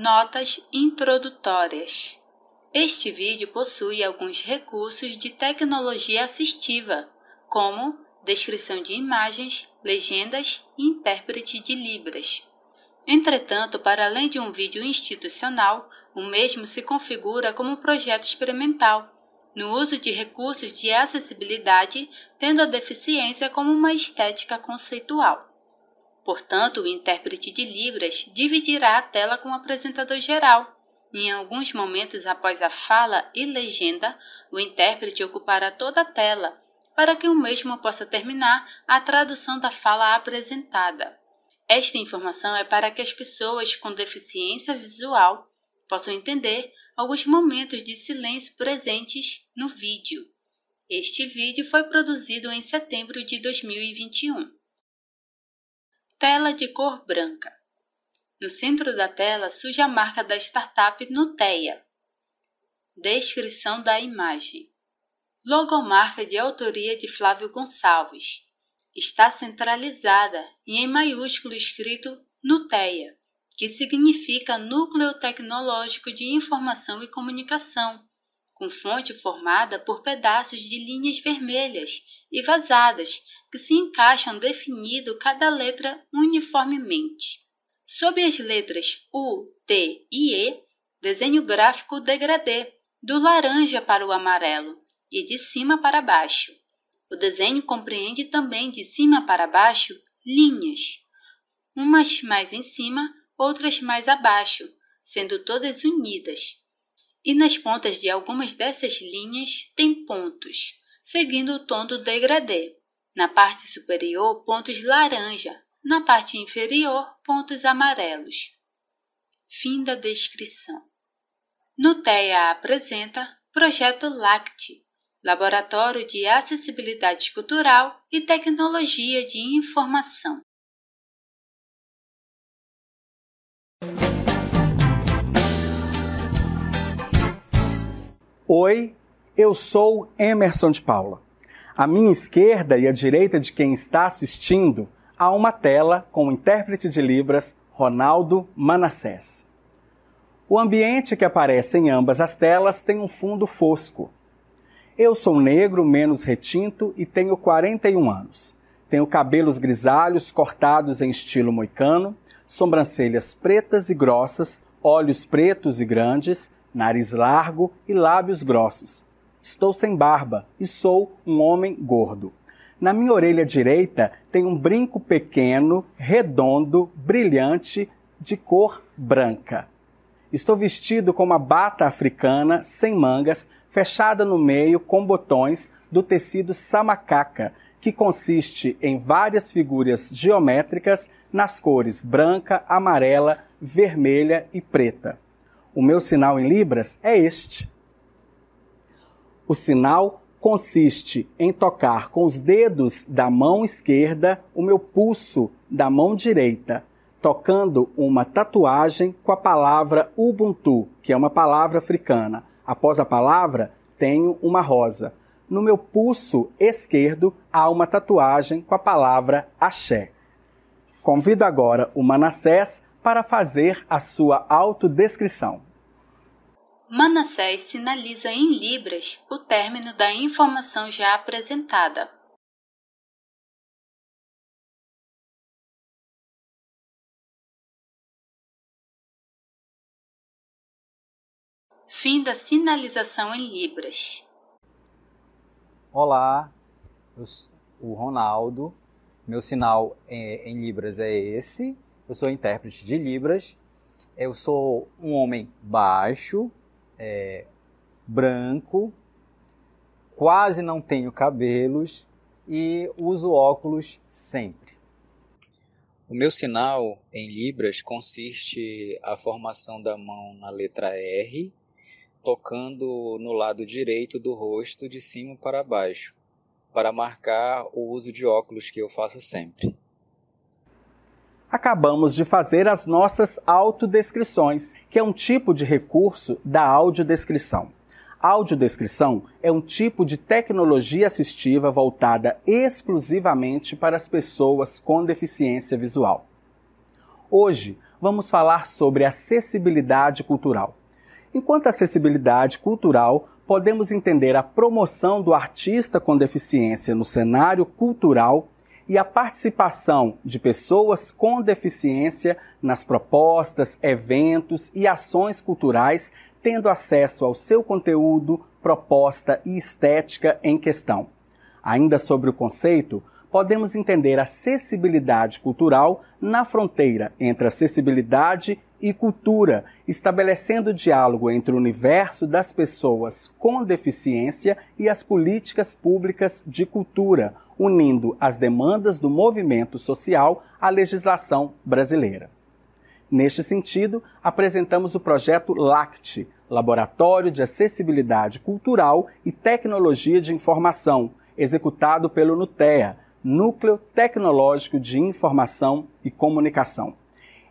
Notas introdutórias. Este vídeo possui alguns recursos de tecnologia assistiva, como descrição de imagens, legendas e intérprete de Libras. Entretanto, para além de um vídeo institucional, o mesmo se configura como um projeto experimental, no uso de recursos de acessibilidade, tendo a deficiência como uma estética conceitual. Portanto, o intérprete de Libras dividirá a tela com o apresentador geral. Em alguns momentos após a fala e legenda, o intérprete ocupará toda a tela, para que o mesmo possa terminar a tradução da fala apresentada. Esta informação é para que as pessoas com deficiência visual possam entender alguns momentos de silêncio presentes no vídeo. Este vídeo foi produzido em setembro de 2021 tela de cor branca. No centro da tela surge a marca da startup Nuteia. Descrição da imagem. Logomarca de autoria de Flávio Gonçalves. Está centralizada e em maiúsculo escrito Nuteia, que significa Núcleo Tecnológico de Informação e Comunicação, com fonte formada por pedaços de linhas vermelhas e vazadas, que se encaixam definido cada letra uniformemente. Sob as letras U, T e E, desenho gráfico degradê, do laranja para o amarelo e de cima para baixo. O desenho compreende também de cima para baixo linhas, umas mais em cima, outras mais abaixo, sendo todas unidas. E nas pontas de algumas dessas linhas tem pontos, seguindo o tom do degradê. Na parte superior, pontos laranja, na parte inferior, pontos amarelos. Fim da descrição. Nutea apresenta Projeto LACT, Laboratório de Acessibilidade Cultural e Tecnologia de Informação. Oi, eu sou Emerson de Paula. À minha esquerda e à direita de quem está assistindo, há uma tela com o intérprete de Libras Ronaldo Manassés. O ambiente que aparece em ambas as telas tem um fundo fosco. Eu sou negro, menos retinto e tenho 41 anos. Tenho cabelos grisalhos cortados em estilo moicano, sobrancelhas pretas e grossas, olhos pretos e grandes, nariz largo e lábios grossos estou sem barba e sou um homem gordo. Na minha orelha direita tem um brinco pequeno, redondo, brilhante, de cor branca. Estou vestido com uma bata africana sem mangas, fechada no meio com botões do tecido samacaca, que consiste em várias figuras geométricas nas cores branca, amarela, vermelha e preta. O meu sinal em Libras é este. O sinal consiste em tocar com os dedos da mão esquerda o meu pulso da mão direita, tocando uma tatuagem com a palavra Ubuntu, que é uma palavra africana. Após a palavra, tenho uma rosa. No meu pulso esquerdo há uma tatuagem com a palavra axé. Convido agora o Manassés para fazer a sua autodescrição. Manassés sinaliza em Libras o término da informação já apresentada. Fim da sinalização em Libras. Olá, eu sou o Ronaldo. Meu sinal é, em Libras é esse. Eu sou intérprete de Libras. Eu sou um homem baixo, é, branco, quase não tenho cabelos e uso óculos sempre. O meu sinal em Libras consiste a formação da mão na letra R, tocando no lado direito do rosto de cima para baixo, para marcar o uso de óculos que eu faço sempre. Acabamos de fazer as nossas autodescrições, que é um tipo de recurso da audiodescrição. A audiodescrição é um tipo de tecnologia assistiva voltada exclusivamente para as pessoas com deficiência visual. Hoje vamos falar sobre acessibilidade cultural. Enquanto acessibilidade cultural, podemos entender a promoção do artista com deficiência no cenário cultural e a participação de pessoas com deficiência nas propostas, eventos e ações culturais, tendo acesso ao seu conteúdo, proposta e estética em questão. Ainda sobre o conceito, podemos entender acessibilidade cultural na fronteira entre acessibilidade e cultura, estabelecendo diálogo entre o universo das pessoas com deficiência e as políticas públicas de cultura, unindo as demandas do movimento social à legislação brasileira. Neste sentido, apresentamos o projeto LACT, Laboratório de Acessibilidade Cultural e Tecnologia de Informação, executado pelo NUTEA, Núcleo Tecnológico de Informação e Comunicação.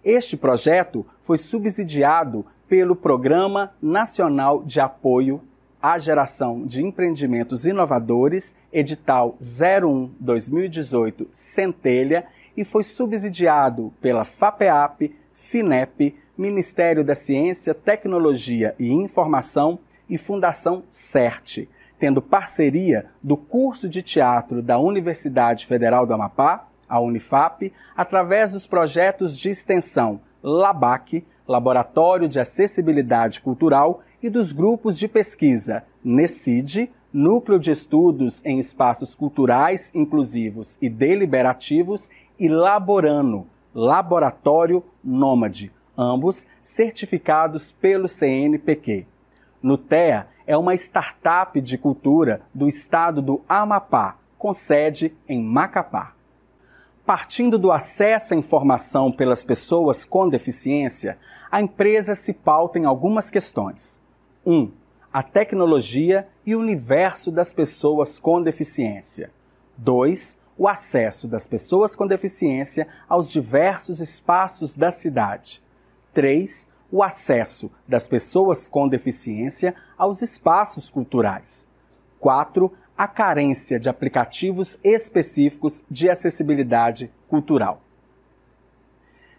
Este projeto foi subsidiado pelo Programa Nacional de Apoio a geração de empreendimentos inovadores, edital 01-2018 Centelha, e foi subsidiado pela FAPEAP, FINEP, Ministério da Ciência, Tecnologia e Informação e Fundação CERT, tendo parceria do curso de teatro da Universidade Federal do Amapá, a Unifap, através dos projetos de extensão LABAC, Laboratório de Acessibilidade Cultural, e dos grupos de pesquisa NECID, Núcleo de Estudos em Espaços Culturais Inclusivos e Deliberativos, e Laborano, Laboratório Nômade, ambos certificados pelo CNPq. Nutea é uma startup de cultura do estado do Amapá, com sede em Macapá. Partindo do acesso à informação pelas pessoas com deficiência, a empresa se pauta em algumas questões. 1. Um, a tecnologia e o universo das pessoas com deficiência. 2. O acesso das pessoas com deficiência aos diversos espaços da cidade. 3. O acesso das pessoas com deficiência aos espaços culturais. 4 a carência de aplicativos específicos de acessibilidade cultural.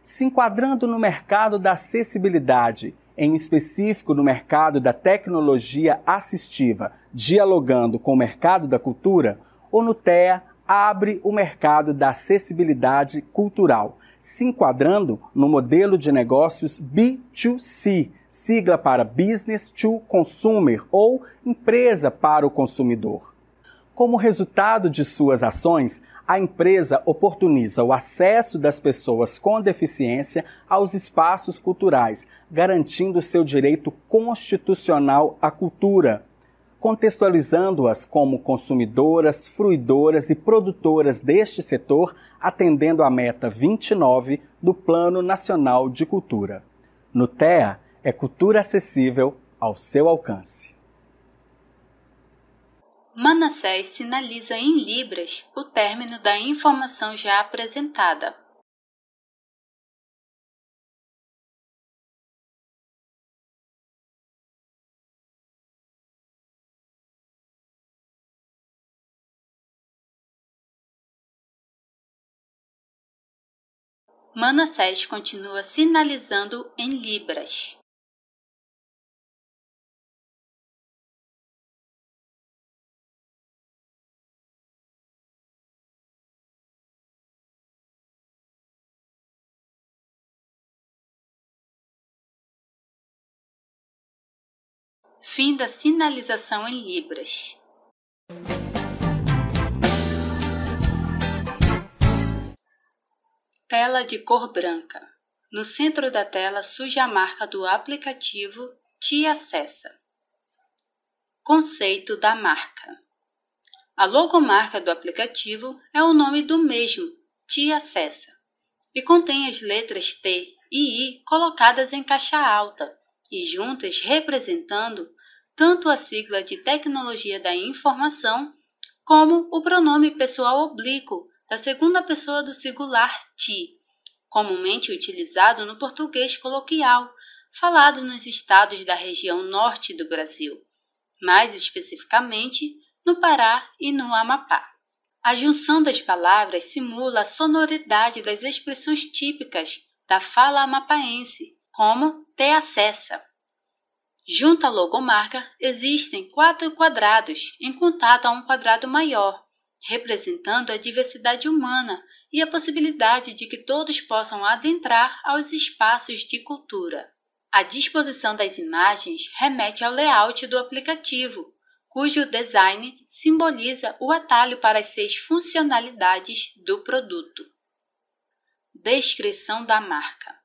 Se enquadrando no mercado da acessibilidade, em específico no mercado da tecnologia assistiva, dialogando com o mercado da cultura, o Nutea abre o mercado da acessibilidade cultural, se enquadrando no modelo de negócios B2C, sigla para Business to Consumer ou Empresa para o Consumidor. Como resultado de suas ações, a empresa oportuniza o acesso das pessoas com deficiência aos espaços culturais, garantindo seu direito constitucional à cultura, contextualizando-as como consumidoras, fruidoras e produtoras deste setor, atendendo à meta 29 do Plano Nacional de Cultura. No TEA, é cultura acessível ao seu alcance. Manassés sinaliza em Libras o término da informação já apresentada. Manassés continua sinalizando em Libras. Fim da sinalização em Libras. Tela de cor branca. No centro da tela surge a marca do aplicativo Te Acessa. Conceito da marca. A logomarca do aplicativo é o nome do mesmo, Te Acessa, e contém as letras T e I colocadas em caixa alta e juntas representando tanto a sigla de Tecnologia da Informação como o pronome pessoal oblíquo da segunda pessoa do singular ti, comumente utilizado no português coloquial, falado nos estados da região norte do Brasil, mais especificamente no Pará e no Amapá. A junção das palavras simula a sonoridade das expressões típicas da fala amapaense, como ter acesso. Junto à logomarca existem quatro quadrados em contato a um quadrado maior, representando a diversidade humana e a possibilidade de que todos possam adentrar aos espaços de cultura. A disposição das imagens remete ao layout do aplicativo, cujo design simboliza o atalho para as seis funcionalidades do produto. Descrição da marca: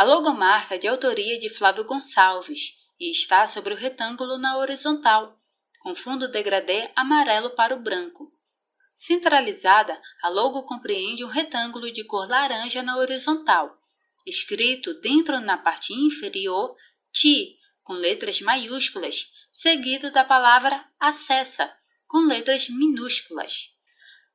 a logomarca é de autoria de Flávio Gonçalves e está sobre o retângulo na horizontal, com fundo degradê amarelo para o branco. Centralizada, a logo compreende um retângulo de cor laranja na horizontal, escrito dentro na parte inferior TI, com letras maiúsculas, seguido da palavra acessa, com letras minúsculas.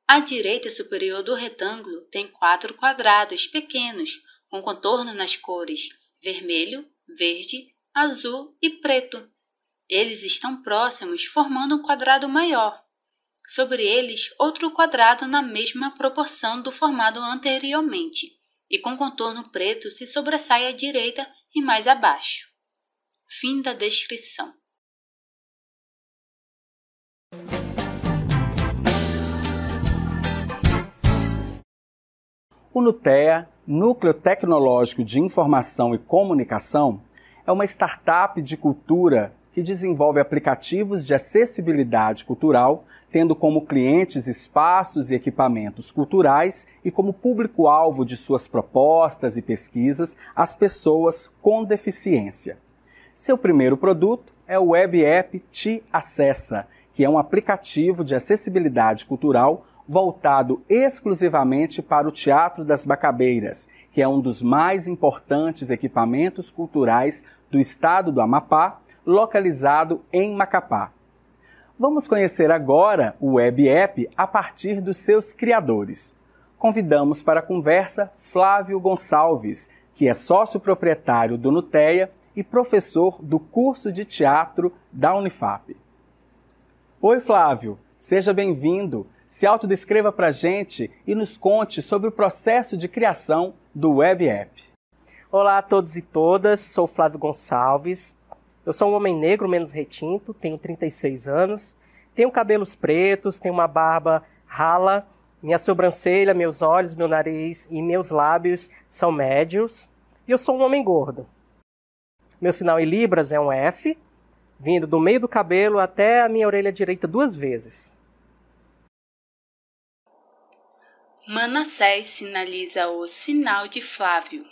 A direita superior do retângulo tem quatro quadrados pequenos, com contorno nas cores vermelho, verde, azul e preto. Eles estão próximos, formando um quadrado maior. Sobre eles, outro quadrado na mesma proporção do formado anteriormente, e com contorno preto se sobressai à direita e mais abaixo. Fim da descrição. O Nutea Núcleo Tecnológico de Informação e Comunicação é uma startup de cultura que desenvolve aplicativos de acessibilidade cultural, tendo como clientes espaços e equipamentos culturais e como público-alvo de suas propostas e pesquisas as pessoas com deficiência. Seu primeiro produto é o web app Te Acessa, que é um aplicativo de acessibilidade cultural voltado exclusivamente para o Teatro das Bacabeiras, que é um dos mais importantes equipamentos culturais do estado do Amapá, localizado em Macapá. Vamos conhecer agora o Web App a partir dos seus criadores. Convidamos para a conversa Flávio Gonçalves, que é sócio proprietário do Nuteia e professor do curso de teatro da Unifap. Oi, Flávio, seja bem-vindo se autodescreva para a gente e nos conte sobre o processo de criação do Web App. Olá a todos e todas, sou Flávio Gonçalves. Eu sou um homem negro menos retinto, tenho 36 anos, tenho cabelos pretos, tenho uma barba rala, minha sobrancelha, meus olhos, meu nariz e meus lábios são médios, e eu sou um homem gordo. Meu sinal em libras é um F, vindo do meio do cabelo até a minha orelha direita duas vezes. Manassés sinaliza o sinal de Flávio.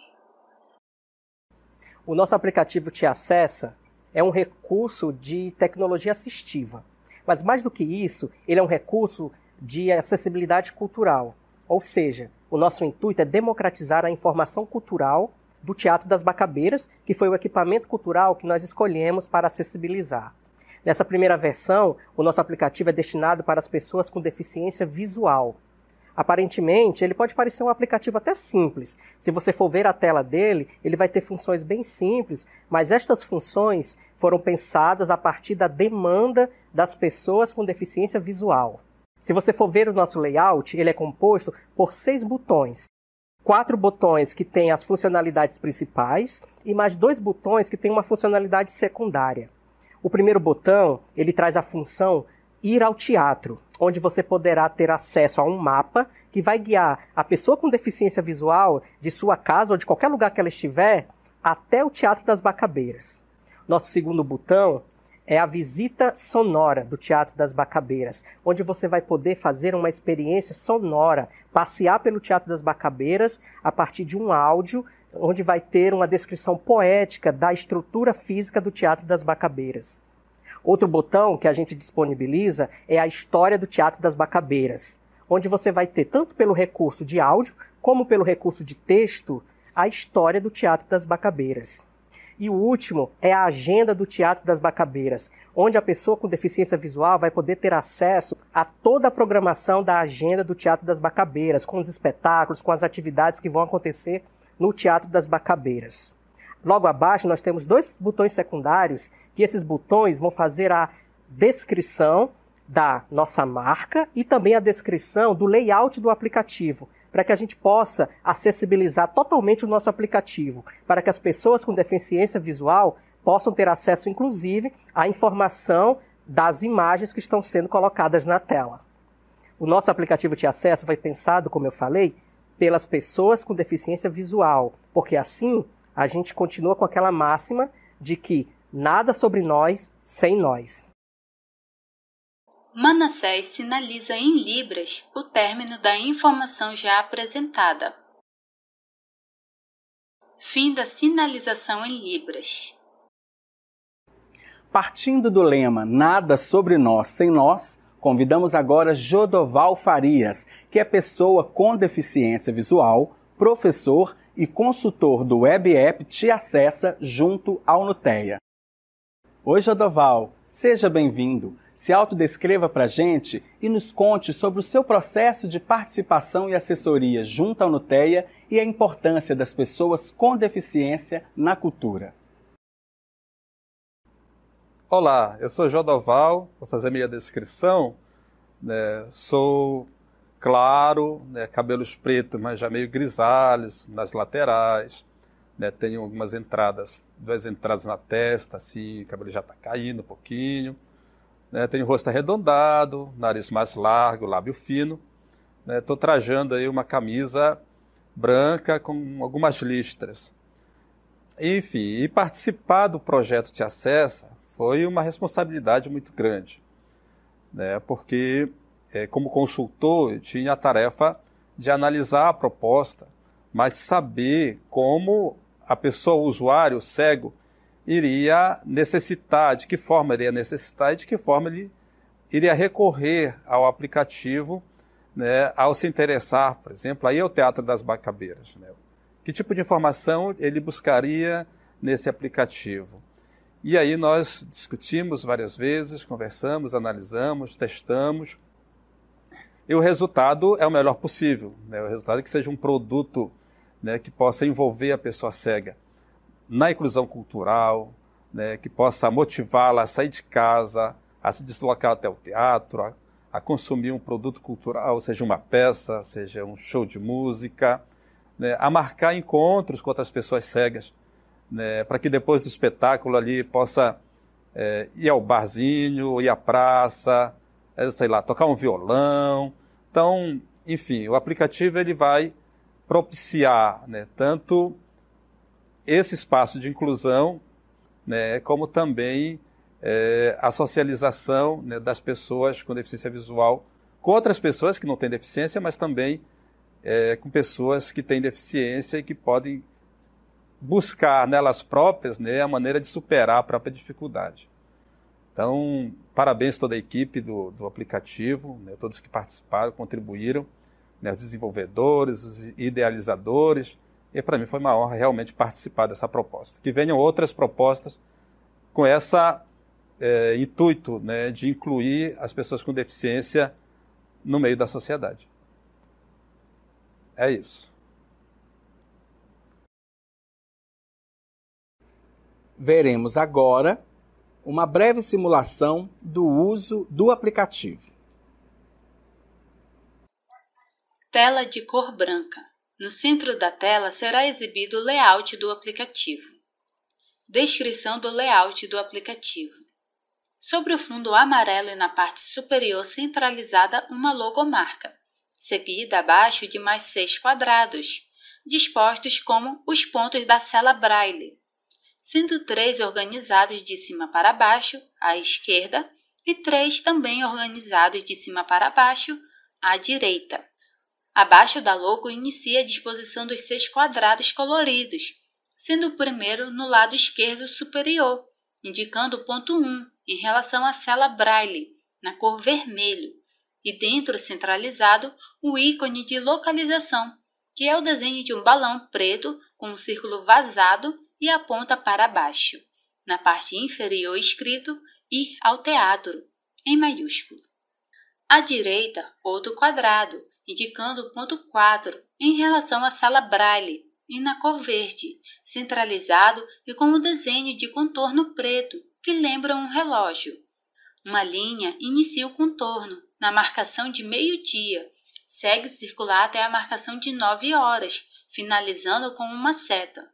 O nosso aplicativo Te Acessa é um recurso de tecnologia assistiva. Mas mais do que isso, ele é um recurso de acessibilidade cultural. Ou seja, o nosso intuito é democratizar a informação cultural do Teatro das Bacabeiras, que foi o equipamento cultural que nós escolhemos para acessibilizar. Nessa primeira versão, o nosso aplicativo é destinado para as pessoas com deficiência visual, Aparentemente, ele pode parecer um aplicativo até simples. Se você for ver a tela dele, ele vai ter funções bem simples, mas estas funções foram pensadas a partir da demanda das pessoas com deficiência visual. Se você for ver o nosso layout, ele é composto por seis botões. Quatro botões que têm as funcionalidades principais e mais dois botões que têm uma funcionalidade secundária. O primeiro botão, ele traz a função ir ao teatro, onde você poderá ter acesso a um mapa que vai guiar a pessoa com deficiência visual de sua casa ou de qualquer lugar que ela estiver até o Teatro das Bacabeiras. Nosso segundo botão é a visita sonora do Teatro das Bacabeiras, onde você vai poder fazer uma experiência sonora, passear pelo Teatro das Bacabeiras a partir de um áudio, onde vai ter uma descrição poética da estrutura física do Teatro das Bacabeiras. Outro botão que a gente disponibiliza é a história do Teatro das Bacabeiras, onde você vai ter, tanto pelo recurso de áudio como pelo recurso de texto, a história do Teatro das Bacabeiras. E o último é a agenda do Teatro das Bacabeiras, onde a pessoa com deficiência visual vai poder ter acesso a toda a programação da agenda do Teatro das Bacabeiras, com os espetáculos, com as atividades que vão acontecer no Teatro das Bacabeiras. Logo abaixo, nós temos dois botões secundários, que esses botões vão fazer a descrição da nossa marca e também a descrição do layout do aplicativo, para que a gente possa acessibilizar totalmente o nosso aplicativo, para que as pessoas com deficiência visual possam ter acesso, inclusive, à informação das imagens que estão sendo colocadas na tela. O nosso aplicativo de acesso foi pensado, como eu falei, pelas pessoas com deficiência visual, porque assim a gente continua com aquela máxima de que nada sobre nós sem nós. Manassés sinaliza em Libras o término da informação já apresentada. Fim da sinalização em Libras. Partindo do lema Nada sobre nós sem nós, convidamos agora Jodoval Farias, que é pessoa com deficiência visual, professor e consultor do Web App te acessa junto ao Nuteia. Oi, Jodoval! Seja bem-vindo! Se autodescreva para a gente e nos conte sobre o seu processo de participação e assessoria junto ao Nuteia e a importância das pessoas com deficiência na cultura. Olá, eu sou Jodoval, vou fazer minha descrição. Né? sou claro, né, cabelos pretos, mas já meio grisalhos nas laterais, né, tem algumas entradas, duas entradas na testa, assim, o cabelo já está caindo um pouquinho, né, tem o rosto arredondado, nariz mais largo, lábio fino. Estou né, trajando aí uma camisa branca com algumas listras. Enfim, e participar do projeto Te Acessa foi uma responsabilidade muito grande, né, porque é, como consultor, eu tinha a tarefa de analisar a proposta, mas saber como a pessoa, o usuário, o cego, iria necessitar, de que forma iria necessitar e de que forma ele iria recorrer ao aplicativo né, ao se interessar, por exemplo, aí é o Teatro das Bacabeiras. Né? Que tipo de informação ele buscaria nesse aplicativo? E aí nós discutimos várias vezes, conversamos, analisamos, testamos, e o resultado é o melhor possível. Né? O resultado é que seja um produto né, que possa envolver a pessoa cega na inclusão cultural, né, que possa motivá-la a sair de casa, a se deslocar até o teatro, a, a, consumir um produto cultural, seja uma peça, seja um show de música, né, a marcar encontros com outras pessoas cegas, né, para que depois do espetáculo ali possa é, ir ao barzinho, ir à praça, é, sei lá, tocar um violão. Então, enfim, o aplicativo ele vai propiciar né, tanto esse espaço de inclusão, né, como também é, a socialização né, das pessoas com deficiência visual com outras pessoas que não têm deficiência, mas também é, com pessoas que têm deficiência e que podem buscar nelas próprias né, a maneira de superar a própria dificuldade. Então, parabéns toda a equipe do, do aplicativo, né, todos que participaram, contribuíram, né, os desenvolvedores, os idealizadores. E para mim foi uma honra realmente participar dessa proposta. Que venham outras propostas com esse é, intuito né, de incluir as pessoas com deficiência no meio da sociedade. É isso. Veremos agora uma breve simulação do uso do aplicativo. Tela de cor branca. No centro da tela será exibido o layout do aplicativo. Descrição do layout do aplicativo. Sobre o fundo amarelo e na parte superior centralizada uma logomarca, seguida abaixo de mais seis quadrados, dispostos como os pontos da cela Braille sendo três organizados de cima para baixo, à esquerda, e três também organizados de cima para baixo, à direita. Abaixo da logo inicia a disposição dos seis quadrados coloridos, sendo o primeiro no lado esquerdo superior, indicando o ponto 1 em relação à cela Braille, na cor vermelho, e dentro centralizado o ícone de localização, que é o desenho de um balão preto com um círculo vazado e aponta para baixo. Na parte inferior escrito ir ao teatro, em maiúsculo. À direita, outro quadrado, indicando o ponto 4 em relação à sala Braille e na cor verde, centralizado e com um desenho de contorno preto que lembra um relógio. Uma linha inicia o contorno na marcação de meio-dia, segue circular até a marcação de 9 horas, finalizando com uma seta.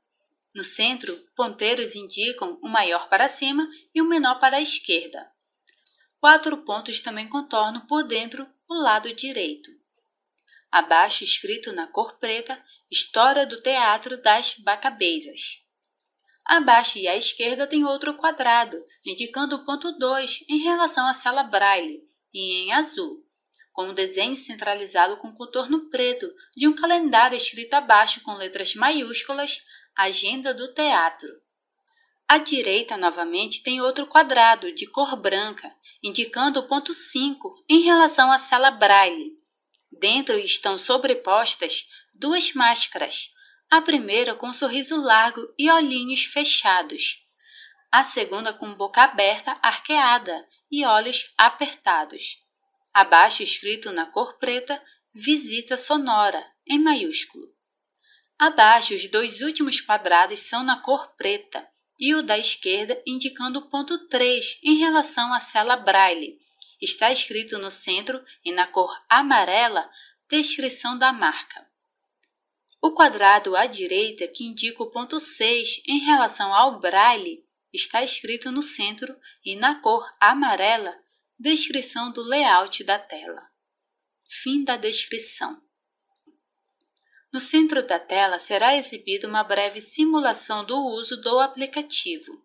No centro, ponteiros indicam o maior para cima e o menor para a esquerda. Quatro pontos também contornam por dentro o lado direito. Abaixo, escrito na cor preta, História do Teatro das Bacabeiras. Abaixo e à esquerda tem outro quadrado, indicando o ponto 2 em relação à sala Braille, e em azul, com um desenho centralizado com contorno preto de um calendário escrito abaixo com letras maiúsculas Agenda do teatro. À direita, novamente, tem outro quadrado de cor branca, indicando o ponto 5 em relação à sala Braille. Dentro estão sobrepostas duas máscaras, a primeira com um sorriso largo e olhinhos fechados, a segunda com boca aberta arqueada e olhos apertados. Abaixo, escrito na cor preta, Visita Sonora, em maiúsculo. Abaixo, os dois últimos quadrados são na cor preta e o da esquerda indicando o ponto 3 em relação à cela Braille. Está escrito no centro e na cor amarela descrição da marca. O quadrado à direita, que indica o ponto 6 em relação ao Braille, está escrito no centro e na cor amarela descrição do layout da tela. Fim da descrição. No centro da tela será exibida uma breve simulação do uso do aplicativo.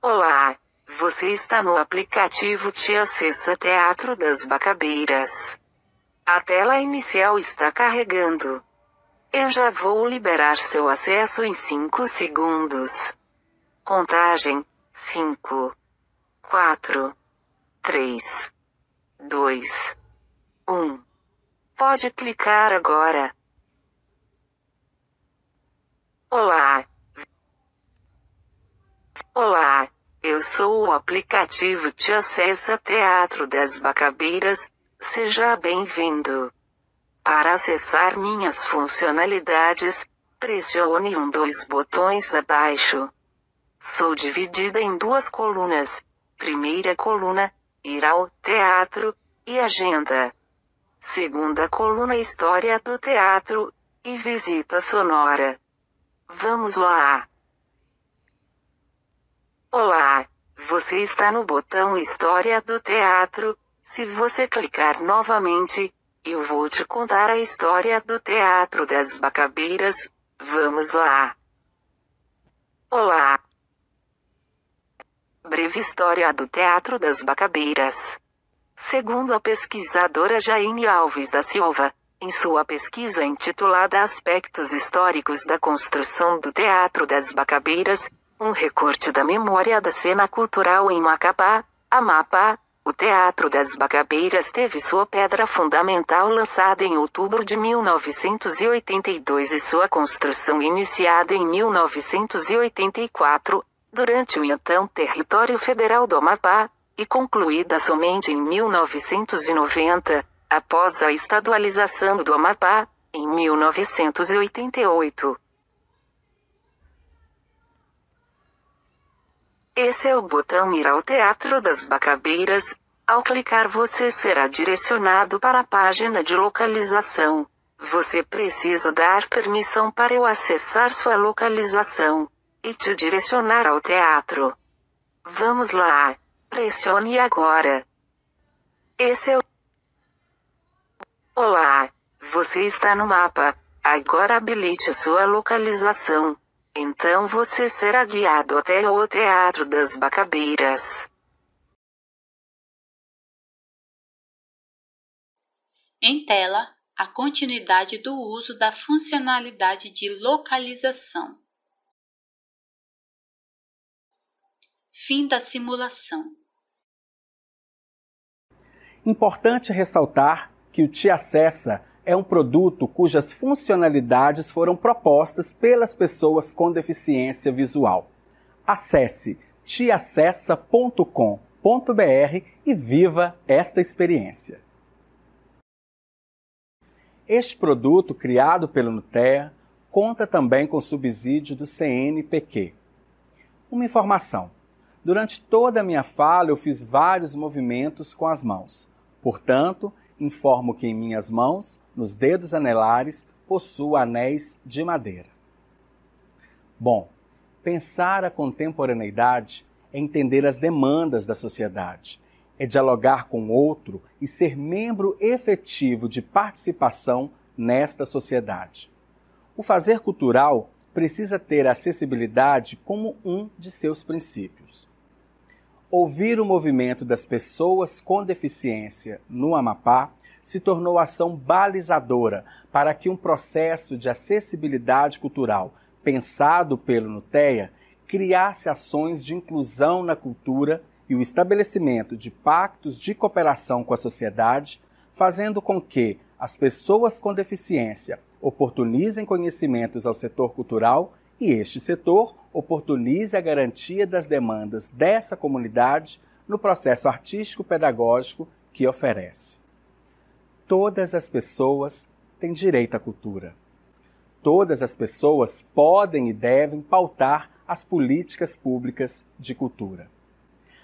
Olá, você está no aplicativo Te Acessa Teatro das Bacabeiras. A tela inicial está carregando. Eu já vou liberar seu acesso em 5 segundos. Contagem: 5, 4, 3, 2, 1. Pode clicar agora. Olá. Olá, eu sou o aplicativo Te Acessa Teatro das Bacabeiras, seja bem-vindo. Para acessar minhas funcionalidades, pressione um dos botões abaixo. Sou dividida em duas colunas. Primeira coluna, ir ao teatro, e agenda. Segunda coluna História do teatro, e visita sonora. Vamos lá! Olá! Você está no botão História do Teatro. Se você clicar novamente, eu vou te contar a história do Teatro das Bacabeiras. Vamos lá! Olá! Breve história do Teatro das Bacabeiras. Segundo a pesquisadora Jaine Alves da Silva, em sua pesquisa intitulada Aspectos Históricos da Construção do Teatro das Bacabeiras, um recorte da memória da cena cultural em Macapá, Amapá, o Teatro das Bacabeiras teve sua pedra fundamental lançada em outubro de 1982 e sua construção iniciada em 1984, durante o então território federal do Amapá, e concluída somente em 1990 após a estadualização do Amapá, em 1988. Esse é o botão Ir ao Teatro das Bacabeiras. Ao clicar, você será direcionado para a página de localização. Você precisa dar permissão para eu acessar sua localização e te direcionar ao teatro. Vamos lá. Pressione agora. Esse é o Olá, você está no mapa. Agora habilite sua localização. Então você será guiado até o Teatro das Bacabeiras. Em tela, a continuidade do uso da funcionalidade de localização. Fim da simulação. Importante ressaltar que o Te Acessa é um produto cujas funcionalidades foram propostas pelas pessoas com deficiência visual. Acesse teacessa.com.br e viva esta experiência. Este produto, criado pelo Nutea, conta também com subsídio do CNPq. Uma informação: durante toda a minha fala, eu fiz vários movimentos com as mãos. Portanto, informo que em minhas mãos, nos dedos anelares, possuo anéis de madeira. Bom, pensar a contemporaneidade é entender as demandas da sociedade, é dialogar com outro e ser membro efetivo de participação nesta sociedade. O fazer cultural precisa ter acessibilidade como um de seus princípios. Ouvir o movimento das pessoas com deficiência no Amapá se tornou ação balizadora para que um processo de acessibilidade cultural pensado pelo Nutea criasse ações de inclusão na cultura e o estabelecimento de pactos de cooperação com a sociedade, fazendo com que as pessoas com deficiência oportunizem conhecimentos ao setor cultural e este setor oportunize a garantia das demandas dessa comunidade no processo artístico-pedagógico que oferece. Todas as pessoas têm direito à cultura. Todas as pessoas podem e devem pautar as políticas públicas de cultura.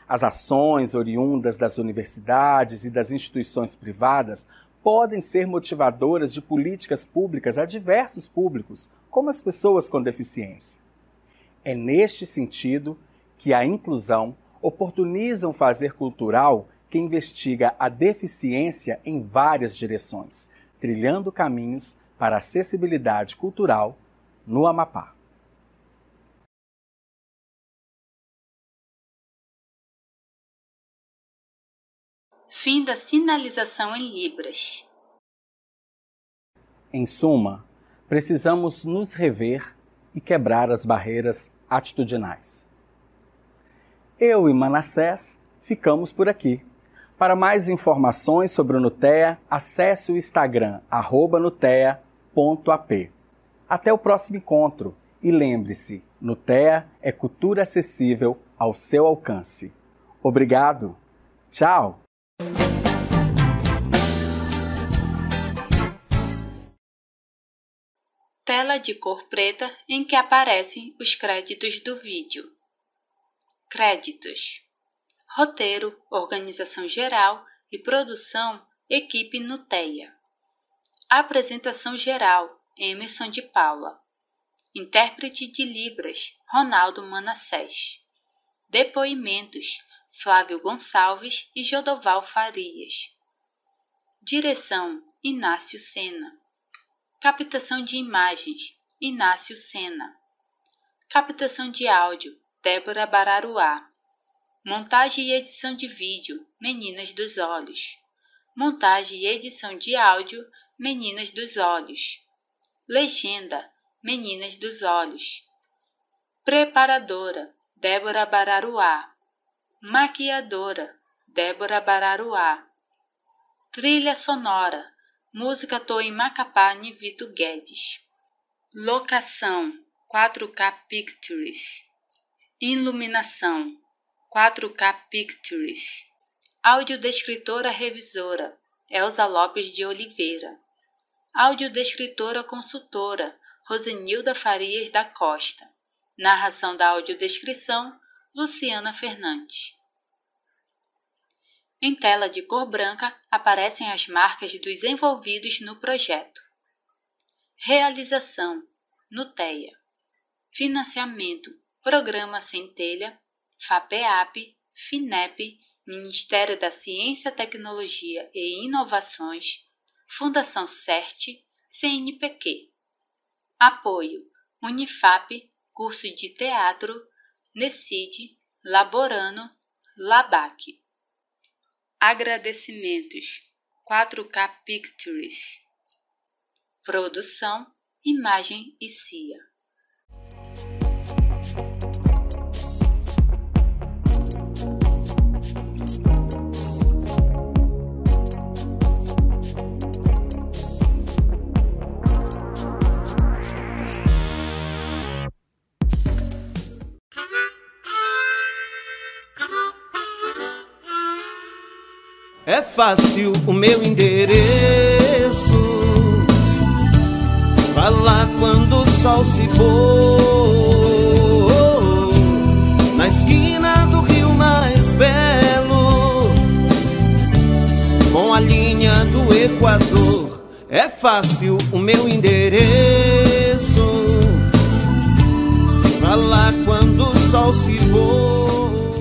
As ações oriundas das universidades e das instituições privadas podem ser motivadoras de políticas públicas a diversos públicos, como as pessoas com deficiência. É neste sentido que a inclusão oportuniza um fazer cultural que investiga a deficiência em várias direções, trilhando caminhos para acessibilidade cultural no Amapá. Fim da sinalização em Libras. Em suma, precisamos nos rever e quebrar as barreiras atitudinais. Eu e Manassés ficamos por aqui. Para mais informações sobre o Nutea, acesse o Instagram @nutea.ap. Até o próximo encontro e lembre-se, Nutea é cultura acessível ao seu alcance. Obrigado. Tchau. tela de cor preta em que aparecem os créditos do vídeo. Créditos: Roteiro, Organização Geral e Produção, Equipe Nuteia. Apresentação Geral: Emerson de Paula. Intérprete de Libras: Ronaldo Manassés. Depoimentos: Flávio Gonçalves e Jodoval Farias. Direção: Inácio Sena. Captação de imagens, Inácio Sena. Captação de áudio, Débora Bararuá. Montagem e edição de vídeo, Meninas dos Olhos. Montagem e edição de áudio, Meninas dos Olhos. Legenda, Meninas dos Olhos. Preparadora, Débora Bararuá. Maquiadora, Débora Bararuá. Trilha sonora, Música Tô em Macapá, Nivito Guedes. Locação 4K Pictures. Iluminação 4K Pictures. Audiodescritora revisora Elza Lopes de Oliveira. Audiodescritora consultora Rosenilda Farias da Costa. Narração da audiodescrição Luciana Fernandes. Em tela de cor branca aparecem as marcas dos envolvidos no projeto. Realização: Nuteia. Financiamento: Programa Centelha, FAPEAP, FINEP, Ministério da Ciência, Tecnologia e Inovações, Fundação CERT, CNPq. Apoio: Unifap, curso de teatro, NECID, Laborano, LABAC. Agradecimentos 4K Pictures Produção, Imagem e CIA É fácil o meu endereço. Vá lá quando o sol se for. Na esquina do rio mais belo, com a linha do Equador. É fácil o meu endereço. Vá lá quando o sol se for.